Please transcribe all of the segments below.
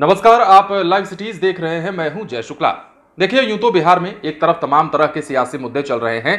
नमस्कार आप live cities देख रहे हैं मैं हूं जय शुक्ला देखिए यूं तो बिहार में एक तरफ तमाम तरह के सियासी मुद्दे चल रहे हैं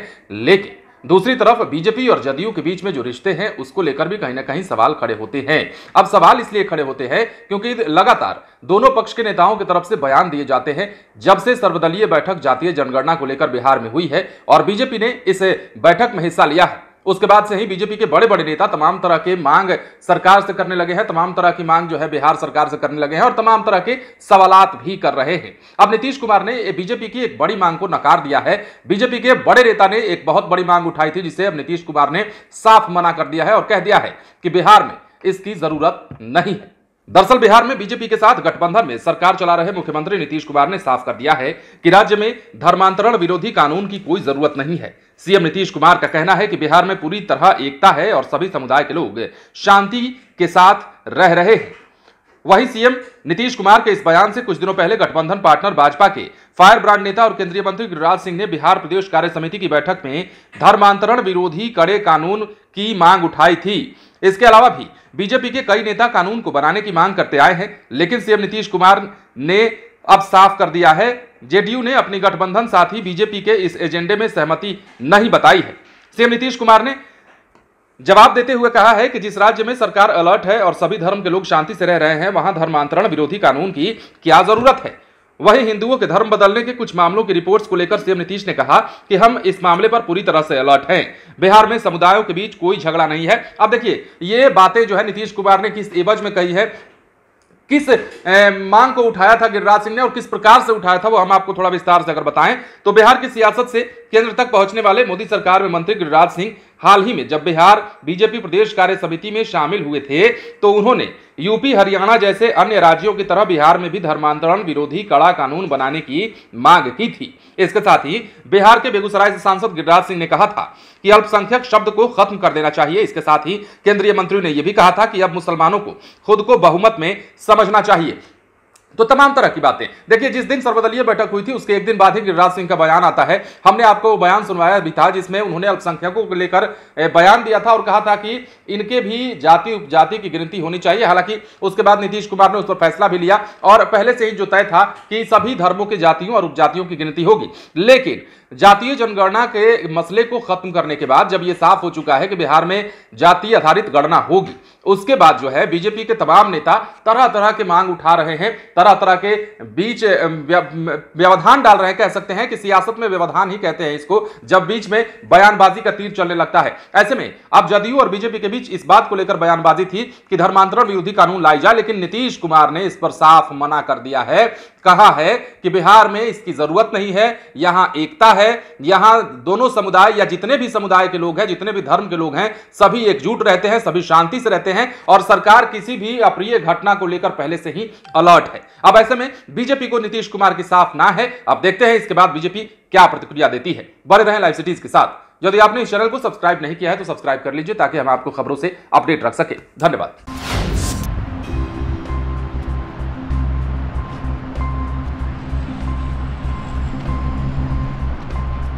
लेकिन दूसरी तरफ बीजेपी और जदयू के बीच में जो रिश्ते हैं उसको लेकर भी कहीं ना कहीं सवाल खड़े होते हैं अब सवाल इसलिए खड़े होते हैं क्योंकि लगातार दोनों पक्ष के नेताओं की तरफ से बयान दिए जाते हैं जब से सर्वदलीय बैठक जातीय जनगणना को लेकर बिहार में हुई है और बीजेपी ने इस बैठक में हिस्सा लिया है उसके बाद से ही बीजेपी के बड़े बड़े नेता तमाम तरह के मांग सरकार से करने लगे हैं तमाम तरह की मांग जो है बिहार सरकार से करने लगे हैं और तमाम तरह के सवालत भी कर रहे हैं अब नीतीश कुमार ने बीजेपी की एक बड़ी मांग को नकार दिया है बीजेपी के बड़े नेता ने एक बहुत बड़ी मांग उठाई थी जिसे अब नीतीश कुमार ने साफ मना कर दिया है और कह दिया है कि बिहार में इसकी जरूरत नहीं है दरअसल बिहार में बीजेपी के साथ गठबंधन में सरकार चला रहे मुख्यमंत्री नीतीश कुमार ने साफ कर दिया है कि राज्य में धर्मांतरण विरोधी कानून की कोई जरूरत नहीं है सीएम नीतीश कुमार का कहना है कि बिहार में पूरी तरह एकता है और सभी समुदाय के लोग शांति के साथ रह रहे हैं वहीं सीएम नीतीश कुमार के इस बयान से कुछ दिनों पहले गठबंधन पार्टनर भाजपा के फायर ब्रांड नेता और केंद्रीय मंत्री गिरिराज सिंह ने बिहार प्रदेश कार्य समिति की बैठक में धर्मांतरण विरोधी कड़े कानून की मांग उठाई थी इसके अलावा भी बीजेपी के कई नेता कानून को बनाने की मांग करते आए हैं लेकिन सीएम नीतीश कुमार ने अब साफ कर दिया है जेडीयू ने अपनी गठबंधन साथी बीजेपी के इस एजेंडे में सहमति नहीं बताई है सीएम नीतीश कुमार ने जवाब देते हुए कहा है कि जिस राज्य में सरकार अलर्ट है और सभी धर्म के लोग शांति से रह रहे हैं वहां धर्मांतरण विरोधी कानून की क्या जरूरत है वहीं हिंदुओं के धर्म बदलने के कुछ मामलों की रिपोर्ट्स को लेकर सीएम नीतीश ने कहा कि हम इस मामले पर पूरी तरह से अलर्ट हैं बिहार में समुदायों के बीच कोई झगड़ा नहीं है अब देखिए ये बातें जो है नीतीश कुमार ने किस एवज में कही है किस ए, मांग को उठाया था गिरिराज सिंह ने और किस प्रकार से उठाया था वो हम आपको थोड़ा विस्तार से अगर बताएं तो बिहार की सियासत से केंद्र तक पहुंचने वाले मोदी सरकार में मंत्री गिरिराज सिंह हाल ही में जब बिहार बीजेपी प्रदेश कार्य समिति में शामिल हुए थे तो उन्होंने यूपी हरियाणा जैसे अन्य राज्यों की तरह बिहार में भी धर्मांतरण विरोधी कड़ा कानून बनाने की मांग की थी इसके साथ ही बिहार के बेगूसराय से सांसद गिरिराज सिंह ने कहा था कि अल्पसंख्यक शब्द को खत्म कर देना चाहिए इसके साथ ही केंद्रीय मंत्री ने यह भी कहा था कि अब मुसलमानों को खुद को बहुमत में समझना चाहिए तो तमाम तरह की बातें देखिए जिस दिन सर्वदलीय बैठक हुई थी उसके एक दिन बाद ही गिरिराज सिंह का बयान आता है हमने आपको बयान सुनवाया भी था जिसमें उन्होंने अल्पसंख्यकों को लेकर बयान दिया था और कहा था कि इनके भी जाति उपजाति की गिनती होनी चाहिए हालांकि उसके बाद नीतीश कुमार ने उस पर फैसला भी लिया और पहले से ही जो तय था कि सभी धर्मों के जातियों और उपजातियों की गिनती होगी लेकिन जातीय जनगणना के मसले को खत्म करने के बाद जब यह साफ हो चुका है कि बिहार में जाति आधारित गणना होगी उसके बाद जो है बीजेपी के तमाम नेता तरह तरह के मांग उठा रहे हैं तरह तरह के बीच व्यवधान डाल रहे हैं कह सकते हैं कि सियासत में व्यवधान ही कहते हैं इसको जब बीच में बयानबाजी का तीर चलने लगता है ऐसे में अब जदयू और बीजेपी के बीच इस बात को लेकर बयानबाजी थी कि धर्मांतरण विरोधी कानून लाई जाए लेकिन नीतीश कुमार ने इस पर साफ मना कर दिया है कहा है कि बिहार में इसकी जरूरत नहीं है यहां एकता है यहां दोनों समुदाय या जितने भी समुदाय के लोग हैं जितने भी धर्म के लोग हैं सभी एकजुट रहते हैं सभी शांति से रहते हैं और सरकार किसी भी अप्रिय घटना को लेकर पहले से ही अलर्ट है अब ऐसे में बीजेपी को नीतीश कुमार की साफ ना है अब देखते हैं इसके बाद बीजेपी क्या प्रतिक्रिया देती है बने रहें लाइव सिटीज के साथ यदि आपने इस चैनल को सब्सक्राइब नहीं किया है तो सब्सक्राइब कर लीजिए ताकि हम आपको खबरों से अपडेट रख सके धन्यवाद